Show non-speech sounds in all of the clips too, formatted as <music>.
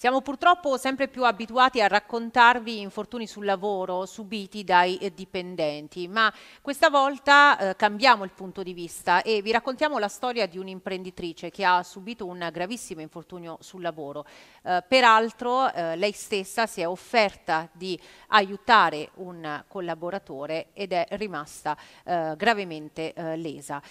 Siamo purtroppo sempre più abituati a raccontarvi infortuni sul lavoro subiti dai eh, dipendenti, ma questa volta eh, cambiamo il punto di vista e vi raccontiamo la storia di un'imprenditrice che ha subito un gravissimo infortunio sul lavoro. Eh, peraltro eh, lei stessa si è offerta di aiutare un collaboratore ed è rimasta eh, gravemente eh, lesa.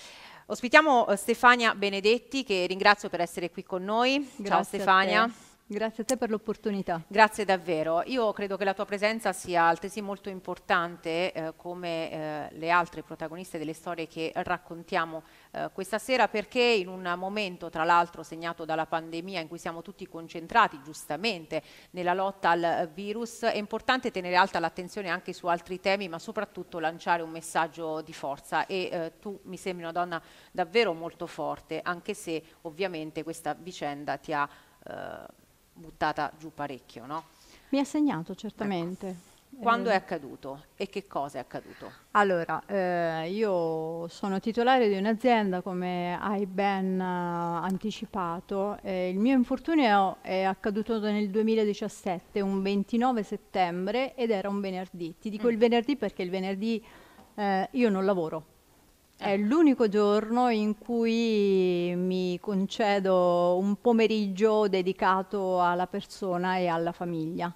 Ospitiamo Stefania Benedetti che ringrazio per essere qui con noi. Grazie Ciao Stefania. Grazie a te per l'opportunità. Grazie davvero. Io credo che la tua presenza sia altresì molto importante eh, come eh, le altre protagoniste delle storie che raccontiamo eh, questa sera perché in un momento tra l'altro segnato dalla pandemia in cui siamo tutti concentrati giustamente nella lotta al virus è importante tenere alta l'attenzione anche su altri temi ma soprattutto lanciare un messaggio di forza e eh, tu mi sembri una donna davvero molto forte anche se ovviamente questa vicenda ti ha eh, buttata giù parecchio, no? Mi ha segnato certamente. Ecco. Quando eh. è accaduto e che cosa è accaduto? Allora, eh, io sono titolare di un'azienda come hai ben uh, anticipato. Eh, il mio infortunio è accaduto nel 2017, un 29 settembre ed era un venerdì. Ti dico mm. il venerdì perché il venerdì eh, io non lavoro è l'unico giorno in cui mi concedo un pomeriggio dedicato alla persona e alla famiglia.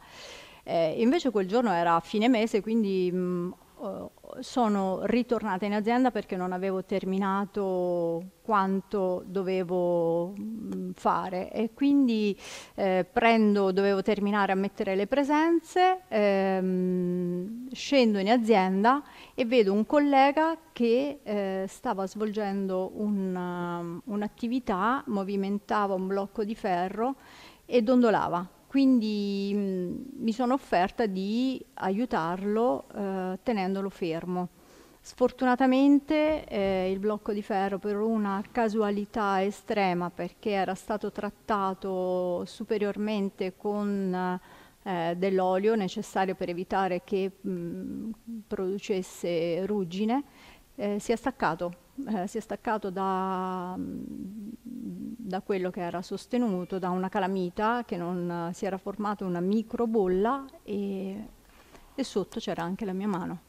Eh, invece quel giorno era a fine mese, quindi mh, mm, eh, sono ritornata in azienda perché non avevo terminato quanto dovevo mm, fare e quindi eh, prendo, dovevo terminare a mettere le presenze, ehm, scendo in azienda e vedo un collega che eh, stava svolgendo um, un'attività, movimentava un blocco di ferro e dondolava. Quindi mh, mm, mi sono offerta di aiutarlo eh, tenendolo fermo. Sfortunatamente eh, il blocco di ferro per una casualità estrema perché era stato trattato superiormente con eh, dell'olio necessario per evitare che mh, producesse ruggine, eh, si è staccato, eh, si è staccato da, da, quello che era sostenuto, da una calamita che non si era formata una microbolla e, e sotto c'era anche la mia mano.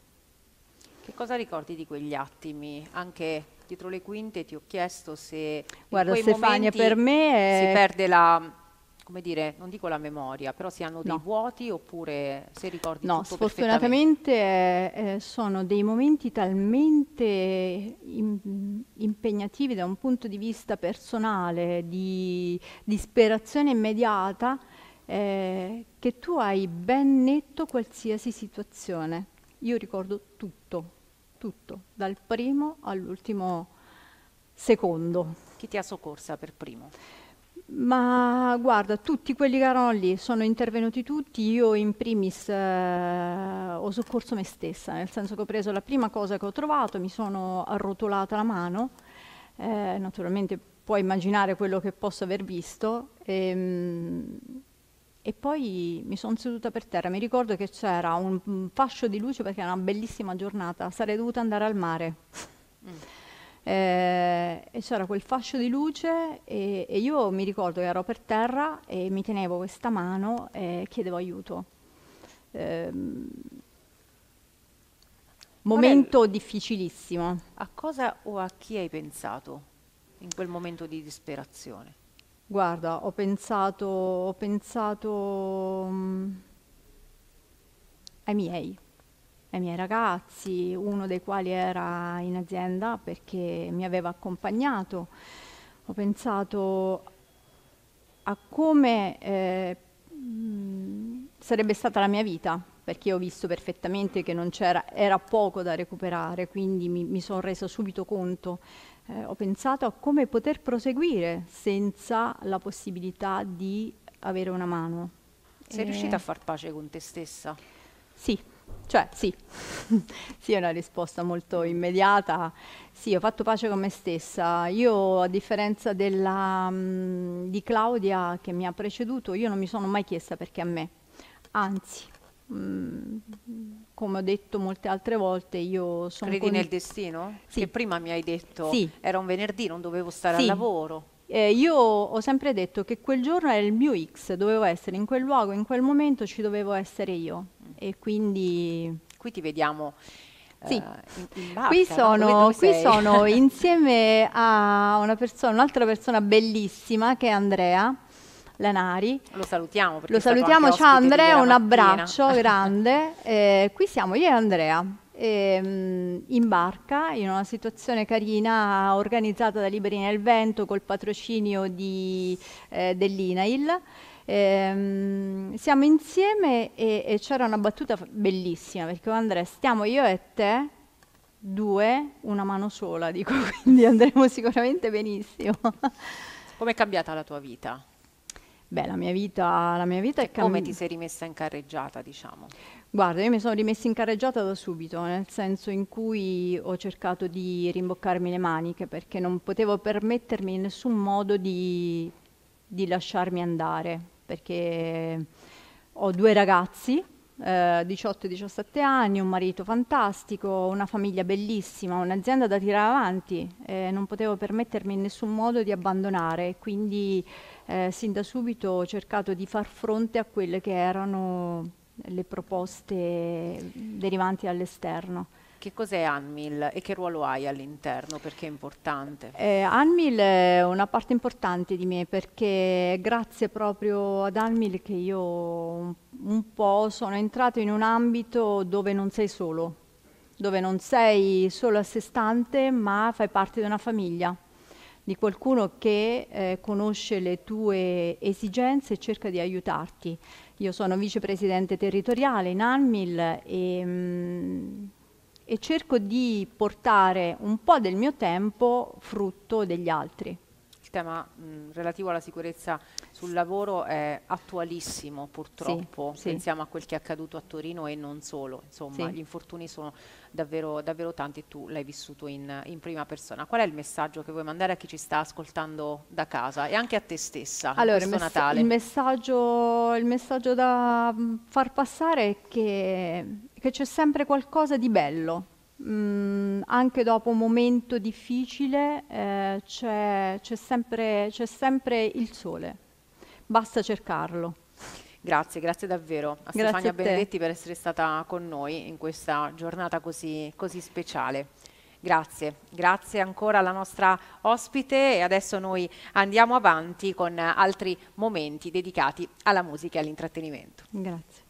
Che cosa ricordi di quegli attimi? Anche dietro le quinte ti ho chiesto se Guarda, Stefania, per me è... si perde la come dire, non dico la memoria, però si hanno no. dei vuoti oppure se ricordi no, tutto sfortunatamente eh, eh sono dei momenti talmente in, impegnativi da un punto di vista personale, di disperazione immediata, eh, che tu hai ben netto qualsiasi situazione io ricordo tutto, tutto, dal primo all'ultimo secondo. Chi ti ha soccorsa per primo? Ma guarda, tutti quelli che erano lì sono intervenuti tutti, io in primis eh, ho soccorso me stessa, nel senso che ho preso la prima cosa che ho trovato, mi sono arrotolata la mano, eh, naturalmente puoi immaginare quello che posso aver visto, e, ehm, mh, e poi mi sono seduta per terra, mi ricordo che c'era un fascio di luce perché era una bellissima giornata, sarei dovuta andare al mare. Mm. Eh, e c'era quel fascio di luce e, e, io mi ricordo che ero per terra e mi tenevo questa mano e chiedevo aiuto. Eh, momento Vabbè, difficilissimo. A cosa o a chi hai pensato in quel momento di disperazione? Guarda, ho pensato, ho pensato mm, ai miei, ai miei ragazzi, uno dei quali era in azienda perché mi aveva accompagnato. Ho pensato a come eh, mm, sarebbe stata la mia vita perché ho visto perfettamente che non c'era, era poco da recuperare, quindi mi, mi sono resa subito conto. Eh, ho pensato a come poter proseguire senza la possibilità di avere una mano. Sei e... Eh, riuscita a far pace con te stessa? Sì, cioè sì, <laughs> sì è una risposta molto mm. immediata, sì ho fatto pace con me stessa, io a differenza della, mh, mm, di Claudia che mi ha preceduto io non mi sono mai chiesta perché a me, anzi Mm, come ho detto molte altre volte, io sono... Credi nel destino? Sì. Che prima mi hai detto sì. era un venerdì, non dovevo stare sì. al lavoro. Eh, io ho sempre detto che quel giorno era il mio X, dovevo essere in quel luogo, in quel momento ci dovevo essere io. Mm. E quindi... Qui ti vediamo eh, sì. In, in barca, qui sono, qui <laughs> sono insieme a un'altra persona, un persona bellissima che è Andrea, Lanari. Lo salutiamo. Lo salutiamo, ciao Andrea, un abbraccio <laughs> grande. Eh, qui siamo io e Andrea. Ehm, in barca in una situazione carina organizzata da Liberi nel Vento col patrocinio di, eh, dell'INAIL. Ehm, siamo insieme e, e, c'era una battuta bellissima perché Andrea stiamo io e te due una mano sola dico <laughs> quindi andremo sicuramente benissimo com'è cambiata la tua vita Beh, la mia vita, la mia vita cioè, è cambiata. Come ti sei rimessa in carreggiata, diciamo? Guarda, io mi sono rimessa in carreggiata da subito, nel senso in cui ho cercato di rimboccarmi le maniche perché non potevo permettermi in nessun modo di, di lasciarmi andare, perché ho due ragazzi eh, 18-17 anni, un marito fantastico, una famiglia bellissima, un'azienda da tirare avanti, eh, non potevo permettermi in nessun modo di abbandonare, quindi eh, sin da subito ho cercato di far fronte a quelle che erano le proposte derivanti dall'esterno. Che cos'è ANMIL e che ruolo hai all'interno? Perché è importante? Eh, ANMIL è una parte importante di me perché è grazie proprio ad ANMIL che io un, un po' sono entrato in un ambito dove non sei solo, dove non sei solo a sé stante ma fai parte di una famiglia di qualcuno che eh, conosce le tue esigenze e cerca di aiutarti. Io sono vicepresidente territoriale in ANMIL e mh, mm, e cerco di portare un po' del mio tempo frutto degli altri. Il tema mh, relativo alla sicurezza sul lavoro è attualissimo purtroppo, sì, pensiamo sì. a quel che è accaduto a Torino e non solo, insomma sì. gli infortuni sono davvero, davvero tanti e tu l'hai vissuto in, in, prima persona. Qual è il messaggio che vuoi mandare a chi ci sta ascoltando da casa e anche a te stessa allora, questo il Natale? Il messaggio, il messaggio da far passare è che che c'è sempre qualcosa di bello. Mm, anche dopo un momento difficile eh, c'è, c'è, sempre, c'è sempre il sole, basta cercarlo. Grazie, grazie davvero a grazie Stefania a Benedetti per essere stata con noi in questa giornata così, così speciale. Grazie, grazie ancora alla nostra ospite e adesso noi andiamo avanti con altri momenti dedicati alla musica e all'intrattenimento. Grazie.